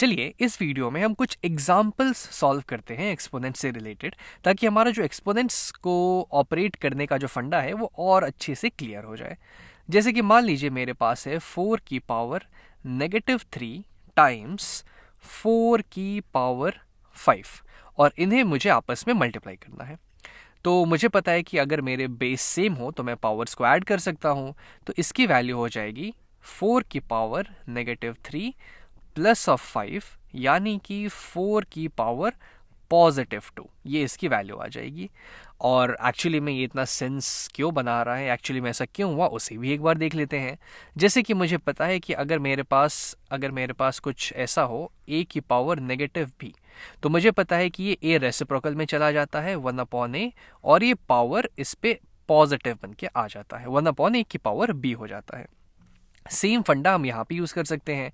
चलिए इस वीडियो में हम कुछ एग्जाम्पल्स सॉल्व करते हैं एक्सपोनेंट से रिलेटेड ताकि हमारा जो एक्सपोनेंट्स को ऑपरेट करने का जो फंडा है वो और अच्छे से क्लियर हो जाए जैसे कि मान लीजिए मेरे पास है फोर की power negative three times four की पावर फाइव और इन्हें मुझे आपस में मल्टीप्लाई करना है तो मुझे पता है कि अगर मेरे बेस सेम हो तो मैं पावर्स को ऐड कर सकता हूँ तो इसकी वैल्यू हो जाएगी फोर की power negative three plus of five यानी कि फोर की पावर पॉजिटिव टू ये इसकी वैल्यू आ जाएगी और एक्चुअली में ये इतना सेंस क्यों बना रहा है एक्चुअली में ऐसा क्यों हुआ उसे भी एक बार देख लेते हैं जैसे कि मुझे पता है कि अगर मेरे पास अगर मेरे पास कुछ ऐसा हो ए की पावर नेगेटिव भी तो मुझे पता है कि ये ए रेसिप्रोकल में चला जाता है वन अपॉन ए और ये पावर इस पर पॉजिटिव बन के आ जाता है वन अपॉन ए की पावर बी हो जाता है सेम फंडा हम यहाँ पे यूज़ कर सकते हैं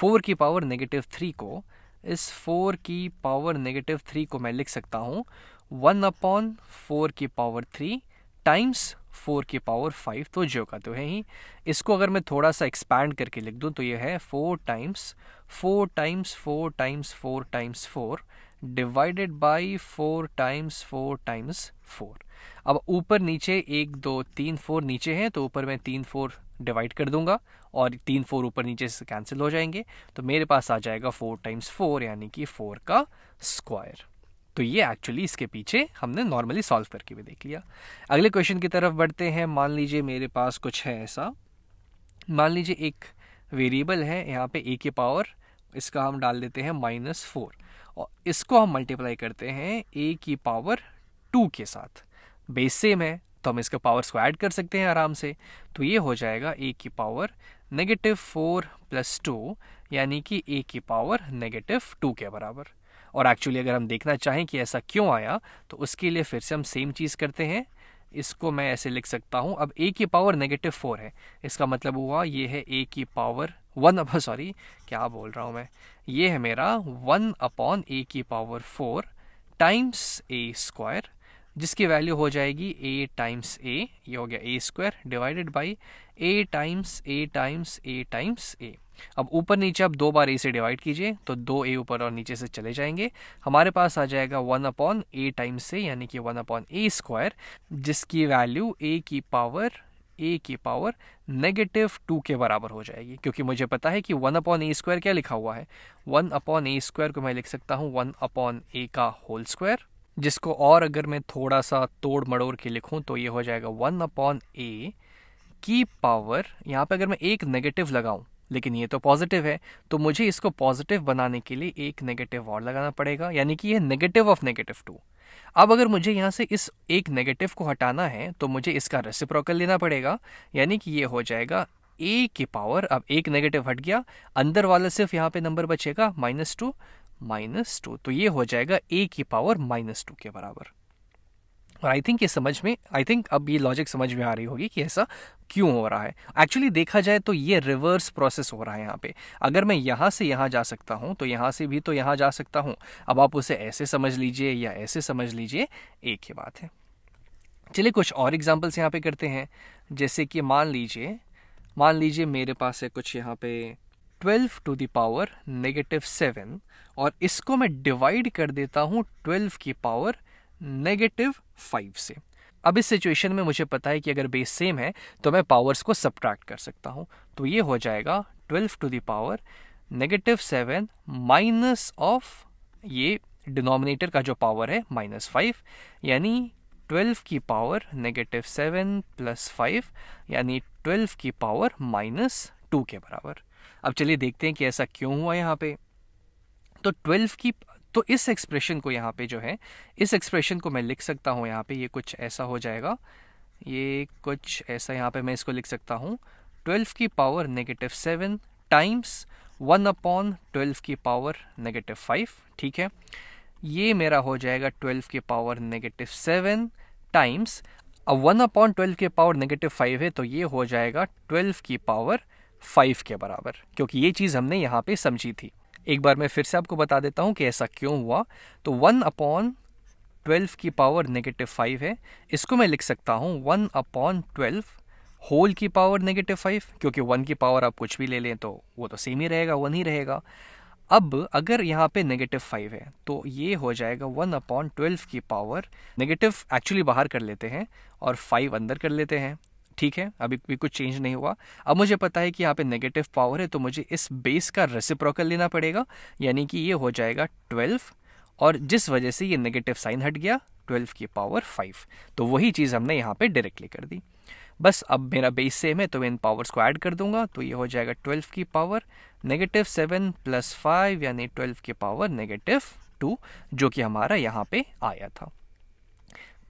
फोर की पावर नेगेटिव थ्री को इस फोर की पावर नेगेटिव थ्री को मैं लिख सकता हूँ वन अपॉन फोर की पावर थ्री टाइम्स फोर की पावर फाइव तो जो का तो है ही इसको अगर मैं थोड़ा सा एक्सपैंड करके लिख दूँ तो ये है four times four times four times four times four divided by four times four times four अब ऊपर नीचे एक दो तीन फोर नीचे हैं तो ऊपर मैं तीन फोर डिवाइड कर दूंगा और तीन फोर ऊपर नीचे से कैंसिल हो जाएंगे तो मेरे पास आ जाएगा फोर टाइम्स फोर यानी कि फोर का स्क्वायर तो ये एक्चुअली इसके पीछे हमने नॉर्मली सॉल्व करके भी देख लिया अगले क्वेश्चन की तरफ बढ़ते हैं मान लीजिए मेरे पास कुछ है ऐसा मान लीजिए एक वेरिएबल है यहाँ पे ए के पावर इसका हम डाल देते हैं माइनस फोर और इसको हम मल्टीप्लाई करते हैं ए की पावर टू के साथ बेस सेम है तो हम इसके पावर्स को ऐड कर सकते हैं आराम से तो ये हो जाएगा ए की power negative four plus two यानी कि ए की पावर नेगेटिव टू के बराबर और एक्चुअली अगर हम देखना चाहें कि ऐसा क्यों आया तो उसके लिए फिर से हम सेम चीज़ करते हैं इसको मैं ऐसे लिख सकता हूँ अब ए की पावर नेगेटिव फोर है इसका मतलब हुआ ये है ए की पावर वन अब सॉरी क्या बोल रहा हूँ मैं ये है मेरा वन अपॉन ए की power four times a square जिसकी वैल्यू हो जाएगी ए टाइम्स ए ये हो गया a square divided by a times a times a times a अब ऊपर नीचे आप दो बार ए से डिवाइड कीजिए तो दो ए ऊपर और नीचे से चले जाएंगे हमारे पास आ जाएगा one upon a times a यानी कि वन अपॉन ए स्क्वायर जिसकी वैल्यू ए की पावर ए की पावर नेगेटिव टू के बराबर हो जाएगी क्योंकि मुझे पता है कि वन अपॉन ए स्क्वायर क्या लिखा हुआ है वन अपॉन ए स्क्वायर को मैं लिख सकता हूँ वन अपॉन ए का होल स्क्वायर जिसको और अगर मैं थोड़ा सा तोड़ मड़ोड़ के लिखूँ तो ये हो जाएगा वन अपॉन ए की पावर यहाँ पे अगर मैं एक नेगेटिव लगाऊँ लेकिन ये तो पॉजिटिव है तो मुझे इसको पॉजिटिव बनाने के लिए एक नेगेटिव और लगाना पड़ेगा यानी कि ये नेगेटिव ऑफ नेगेटिव टू अब अगर मुझे यहाँ से इस एक नेगेटिव को हटाना है तो मुझे इसका रेसिप्रोकल लेना पड़ेगा यानी कि ये हो जाएगा ए की पावर अब एक नेगेटिव हट गया अंदर वाला सिर्फ यहाँ पे नंबर बचेगा माइनस टू माइनस टू तो ये हो जाएगा ए की पावर माइनस टू के बराबर और आई थिंक ये समझ में आई थिंक अब ये लॉजिक समझ में आ रही होगी कि ऐसा क्यों हो रहा है एक्चुअली देखा जाए तो ये रिवर्स प्रोसेस हो रहा है यहाँ पे अगर मैं यहाँ से यहाँ जा सकता हूँ तो यहाँ से भी तो यहाँ जा सकता हूँ अब आप उसे ऐसे समझ लीजिए या ऐसे समझ लीजिए एक ही बात है चलिए कुछ और एग्जाम्पल्स यहाँ पे करते हैं जैसे कि मान लीजिए मान लीजिए मेरे पास है कुछ यहाँ पे twelve to the power negative seven और इसको मैं डिवाइड कर देता हूँ ट्वेल्व की पावर नेगेटिव फाइव से अब इस सिचुएशन में मुझे पता है कि अगर बेस सेम है तो मैं पावर्स को सब्ट्रैक्ट कर सकता हूँ तो ये हो जाएगा twelve to the power negative seven minus of ये डिनोमिनेटर का जो पावर है माइनस फाइव यानी ट्वेल्व की power negative seven plus five यानी ट्वेल्व की पावर माइनस टू के बराबर अब चलिए देखते हैं कि ऐसा क्यों हुआ यहाँ पे तो ट्वेल्व की तो इस एक्सप्रेशन को यहाँ पे जो है इस एक्सप्रेशन को मैं लिख सकता हूँ यहाँ पे ये कुछ ऐसा हो जाएगा ये कुछ ऐसा यहाँ पे मैं इसको लिख सकता हूँ ट्वेल्व की power negative seven times one upon twelve की पावर नेगेटिव फाइव ठीक है ये मेरा हो जाएगा ट्वेल्व की पावर नेगेटिव सेवन टाइम्स अब वन अपॉन ट्वेल्व की पावर नेगेटिव फाइव है तो ये हो जाएगा ट्वेल्व की पावर फाइव के बराबर क्योंकि ये चीज़ हमने यहाँ पे समझी थी एक बार मैं फिर से आपको बता देता हूँ कि ऐसा क्यों हुआ तो वन अपॉन ट्वेल्व की पावर नेगेटिव फाइव है इसको मैं लिख सकता हूँ वन अपॉन ट्वेल्व होल की पावर नेगेटिव फाइव क्योंकि वन की पावर आप कुछ भी ले लें तो वो तो सेम ही रहेगा वन ही रहेगा अब अगर यहाँ पे नेगेटिव फाइव है तो ये हो जाएगा वन अपॉन ट्वेल्व की पावर नेगेटिव एक्चुअली बाहर कर लेते हैं और फाइव अंदर कर लेते हैं ठीक है अभी भी कुछ चेंज नहीं हुआ अब मुझे पता है कि यहाँ पे नेगेटिव पावर है तो मुझे इस बेस का रेसिप्रोकल लेना पड़ेगा यानी कि ये हो जाएगा ट्वेल्व और जिस वजह से ये नेगेटिव साइन हट गया ट्वेल्व की पावर फाइव तो वही चीज़ हमने यहाँ पे डायरेक्टली कर दी बस अब मेरा बेस सेम है तो मैं इन पावर्स को ऐड कर दूंगा तो ये हो जाएगा ट्वेल्व की power negative seven plus five यानी ट्वेल्व की पावर नेगेटिव टू जो कि हमारा यहाँ पे आया था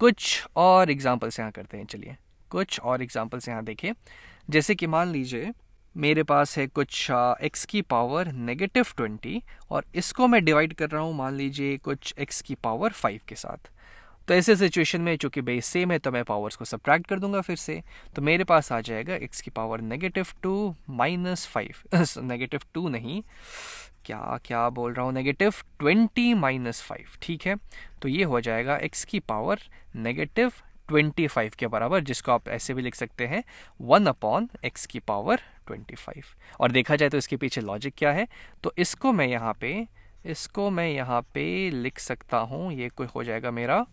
कुछ और एग्जाम्पल्स यहाँ करते हैं चलिए कुछ और एग्जाम्पल्स यहाँ देखें जैसे कि मान लीजिए मेरे पास है कुछ एक्स की पावर नेगेटिव ट्वेंटी और इसको मैं डिवाइड कर रहा हूँ मान लीजिए कुछ एक्स की पावर फाइव के साथ तो ऐसे सिचुएशन में चूंकि बेस सेम है तो मैं पावर्स को सब्ट्रैक्ट कर दूंगा फिर से तो मेरे पास आ जाएगा एक्स की power negative two minus five negative two नहीं क्या क्या बोल रहा हूँ नेगेटिव ट्वेंटी माइनस फाइव ठीक है तो ये हो जाएगा एक्स की पावर नेगेटिव ट्वेंटी फाइव के बराबर जिसको आप ऐसे भी लिख सकते हैं वन अपॉन एक्स की पावर ट्वेंटी फाइव और देखा जाए तो इसके पीछे लॉजिक क्या है तो इसको मैं यहाँ पे इसको मैं यहाँ पे लिख सकता हूँ ये कोई हो जाएगा मेरा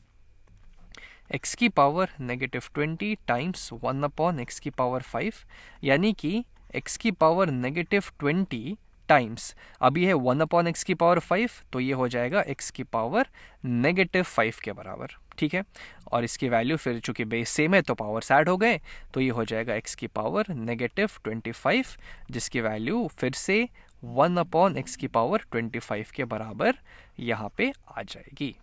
एक्स की power negative twenty times one upon x की पावर फाइव यानी कि एक्स की पावर नेगेटिव ट्वेंटी टाइम्स अभी है वन अपॉन एक्स की पावर फाइव तो ये हो जाएगा एक्स की पावर नेगेटिव फाइव के बराबर ठीक है और इसकी वैल्यू फिर चूंकि बेस सेम है तो पावर्स ऐड हो गए तो ये हो जाएगा एक्स की पावर नेगेटिव ट्वेंटी फाइव जिसकी वैल्यू फिर से वन अपॉन एक्स की पावर ट्वेंटी फाइव के बराबर यहाँ पे आ जाएगी